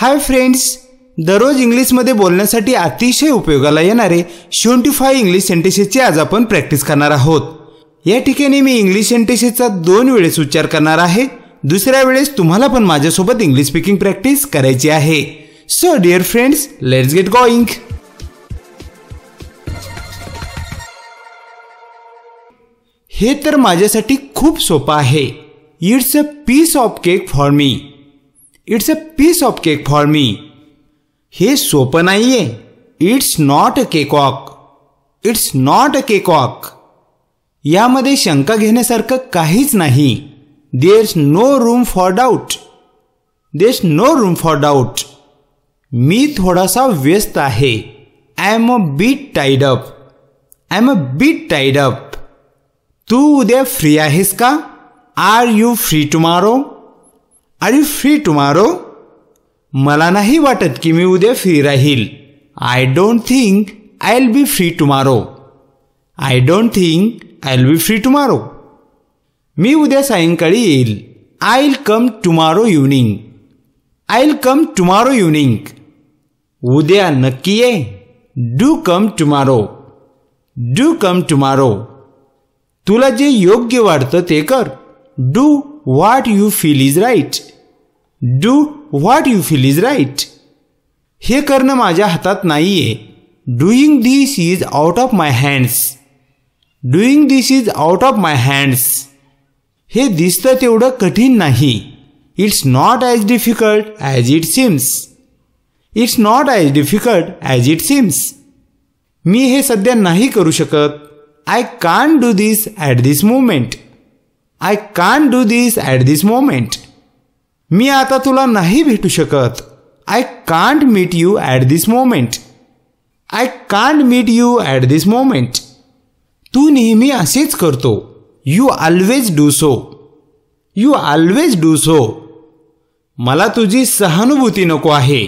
hi friends दररोज इंग्लिशमध्ये बोलण्यासाठी अतिशय उपयोगाला येणारे श्वेंटी फाय इंग्लिश सेंटेसेसची आज आपण प्रॅक्टिस करणार आहोत या ठिकाणी मी इंग्लिश सेंटेसेसचा दोन वेळेस उच्चार करणार आहे दुसऱ्या वेळेस तुम्हाला पण माझ्यासोबत इंग्लिश स्पीकिंग प्रॅक्टिस करायची आहे so dear friends let's get going हे तर माझ्यासाठी खूप सोपं आहे it's a piece of cake for me it's a piece of cake for me हे सोपन आइए it's not a cake walk it's not a cakewalk यामध्ये शंका घेण्यासारखं काहीच नाही there is no room for doubt there is no room for doubt मी थोडासा व्यस्त आहे I am a bit tied up I am a bit tied up तू उद्या फ्री आहेस का are you free tomorrow are you free tomorrow मला नाही वाटत की मी उद्या फ्री राहील I don't think I will be free tomorrow I don't think I will be free tomorrow मी उद्या सायंकाळी येईल I will come tomorrow evening I will come tomorrow evening उद्या नक्की ये do come tomorrow do come tomorrow तुला जे योग्य वाटतं ते कर do what you feel is right do what you feel is right हे करणं माझ्या हातात नाही आहे doing this is out of my hands doing this is out of my hands हे दिसतं तेवढं कठीण नाही it's not as difficult as it seems it's not as difficult as it seems मी हे सध्या नाही करू शकत I can do this at this moment I can do this at this moment मी आता तुला नाही भेटू शकत I can't meet you at this moment I can't meet you at this moment तू नेहमी असेच करतो you always do so you always do so मला तुझी सहानुभूती नको आहे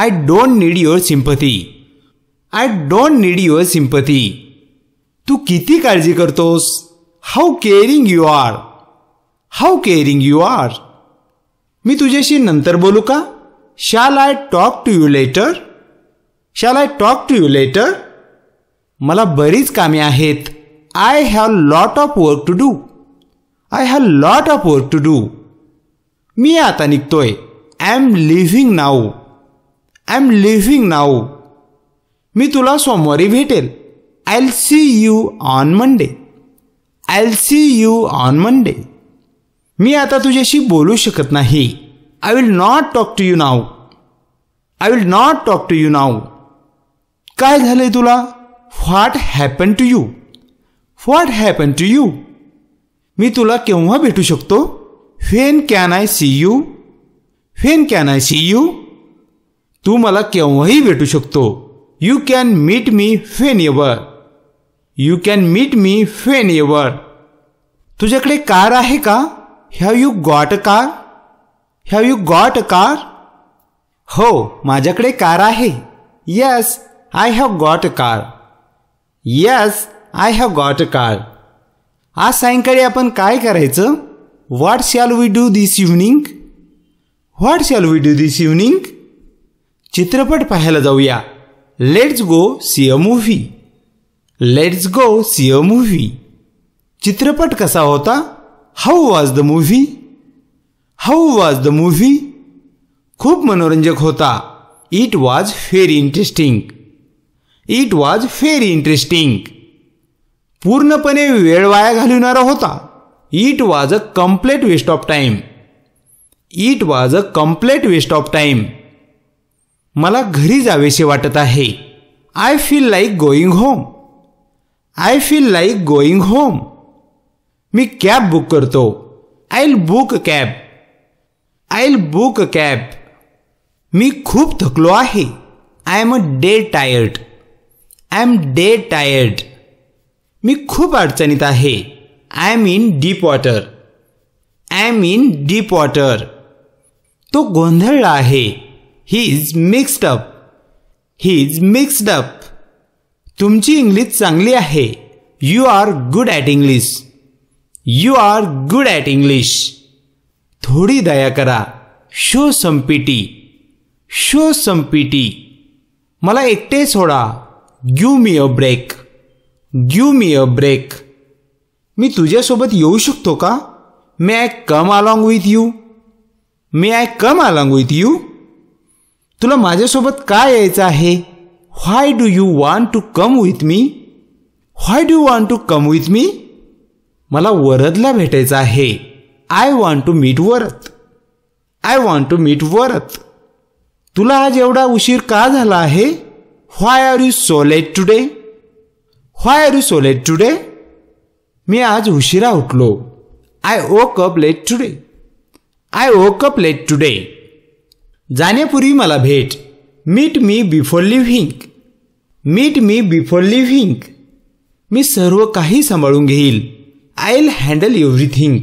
I don't need your sympathy I don't need your sympathy तू किती काळजी करतोस how caring you are how caring you are मी तुझ्याशी नंतर बोलू का shall I talk to you later shall I talk to you later मला बरीच कामे आहेत I have lot of work to do I have lot of work to do मी आता निघतोय I am leaving now I am leaving now मी तुला सोमवारी भेटेल I see you on Monday I see you on Monday मी आता तुझ्याशी बोलू शकत नाही I will not talk to you now I will not talk to you नाव काय झालंय तुला what happen to you what happen to you मी तुला केव्हा भेटू शकतो when can I see you when can I see you तू मला केव्हाही भेटू शकतो you can meet me whenever you can meet me whenever तुझ्याकडे कार आहे का have you got a car have you got a car हो माझ्याकडे कार आहे yes I have got a car yes I have got a car आज सायंकाळी आपण काय करायचं what shall we do this evening what shall we do this evening चित्रपट पाहायला जाऊया let's go see a movie let's go see a movie चित्रपट कसा होता how was the movie how was the movie खूप मनोरंजक होता it was very interesting it was very interesting पूर्णपणे वेळ वाया घालविणारा होता it was a complete waste of time it was a complete waste of time मला घरी जावेसे वाटत आहे I feel like going home I feel like going home मी कॅब बुक करतो I will book cab I will book cab मी खूप थकलो आहे I am a dead tired I am dead tired मी खूप अडचणीत आहे I am in deep water I am in deep water तो गोंधळला आहे he is mixed up he is mixed up तुमची इंग्लिश चांगली आहे you are good at English you are good at English थोडी दया करा शो संपीटी शो संपीटी मला एकटे सोडा give me a break give me a break मी तुझ्यासोबत येऊ शकतो का may I come along with you may I come along with you तुला माझ्यासोबत काय यायचं आहे why do you want to come with me why do you want to come with मी मला वरदला भेटायचं आहे I want to meet Varad I want to meet Varad तुला आज एवढा उशीर का झाला आहे why are you so late today why are you so late today मी आज उशिरा उठलो I woke up late today I woke up late today जाण्यापूर्वी मला भेट meet me before leaving meet me before leaving मी सर्व काही सांभाळून घेईल I'll handle everything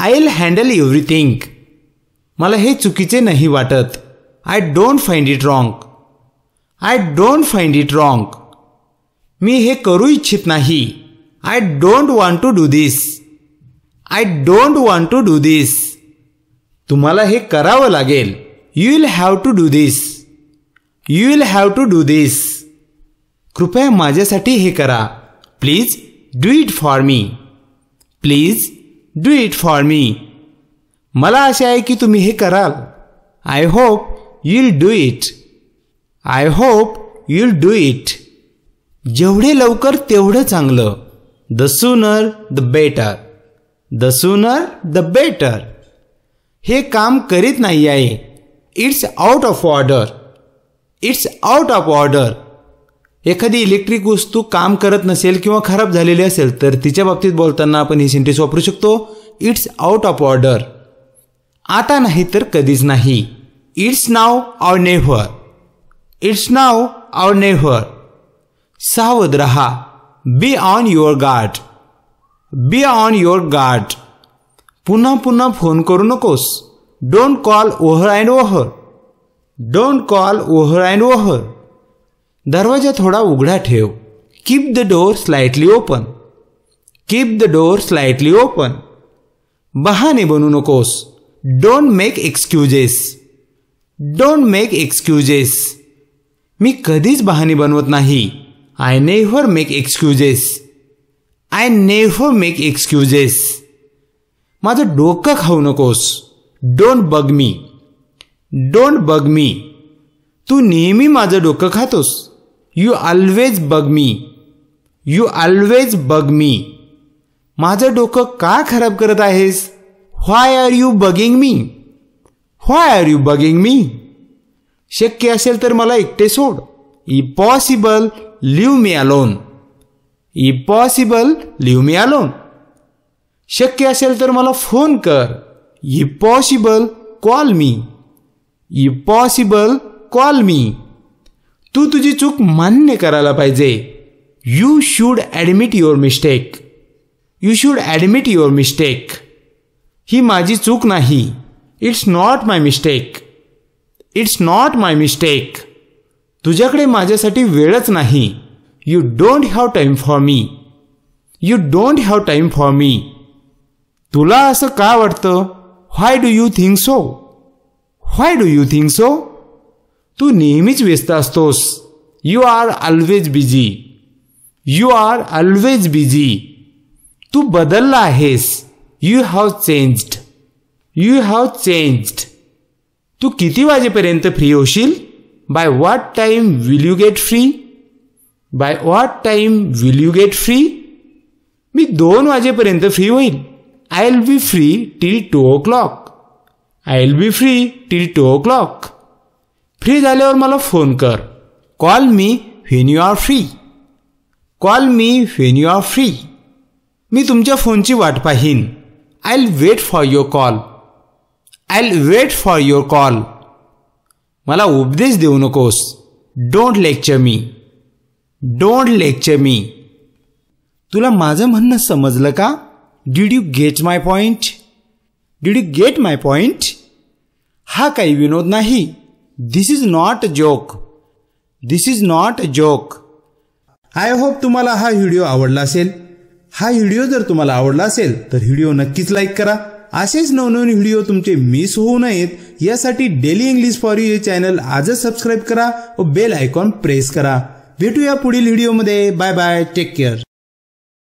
I'll handle everything मला हे चुकीचे नाही वाटत I don't find it wrong I don't find it wrong मी हे करू इच्छित नाही I don't want to do this I don't want to do this तुम्हाला हे करावं लागेल you will have to do this you will have to do this कृपया माझ्यासाठी हे करा please do it for me please do it for me मला आशा आहे की तुम्ही हे कराल I hope you'll do it I hope you'll do it जेवढे लवकर तेवढं चांगलं the sooner the better the sooner the better हे काम करीत नाही आहे it's out of order it's out of order एखादी इलेक्ट्रिक वस्तू काम करत नसेल किंवा खराब झालेली असेल तर तिच्या बाबतीत बोलताना आपण ही सेंटेन्स वापरू शकतो इट्स आउट ऑफ ऑर्डर आता नाही तर कधीच नाही it's now or never it's now or never सावध रहा be on your guard be on your guard पुन्हा पुन्हा फोन करू नकोस don't call over and over don't call over and over दरवाजा थोडा उघडा ठेव keep the door slightly open keep the door slightly open बहाने बनू नकोस don't make excuses don't make excuses मी कधीच बहाने बनवत नाही I never make excuses I never make excuses माझं डोकं खाऊ नकोस डोंट बग मी डोंट बग मी तू नेहमी माझं डोकं खातोस you always bug me you always bug me माझं डोकं का खराब करत आहेस why are you bugging me why are you bugging me शक्य असेल तर मला एकटे सोड if possible leave me alone if possible leave me alone शक्य असेल तर मला फोन कर if possible call me if possible call me तू तुझी चूक मान्य करायला पाहिजे you should admit your mistake you should admit your mistake ही माझी चूक नाही it's not my mistake it's not my mistake तुझ्याकडे माझ्यासाठी वेळच नाही you don't have time for me you don't have time for me तुला असं का वाटतं why do you think so why do you think so तू नेहमीच व्यस्त असतोस you are always busy you are always busy तू बदलला आहेस you have changed you have changed तू किती वाजेपर्यंत फ्री होशील by what time will you get free by what time will you get free मी दोन वाजेपर्यंत फ्री होईल I will be free till two o'clock I will be free till two o'clock free झाल्यावर मला phone कर call me when you are free call me when you are free मी तुमच्या फोनची वाट पाहीन I will wait for your call I will wait for your call मला उपदेश देऊ नकोस don't lecture me don't lecture me तुला माझं म्हणणं समजलं का did you get my point did you get my point हा काही विनोद नाही this is not joke this is not joke I hope तुम्हाला हा व्हिडिओ आवडला असेल हा व्हिडिओ जर तुम्हाला आवडला असेल तर व्हिडिओ नक्कीच लाईक करा असेच नवनवीन व्हिडिओ तुमचे मिस होऊ नयेत यासाठी daily English for you channel आजच सबस्क्राईब करा व बेल आयकॉन प्रेस करा भेटूया पुढील व्हिडिओमध्ये बाय बाय टेक केअर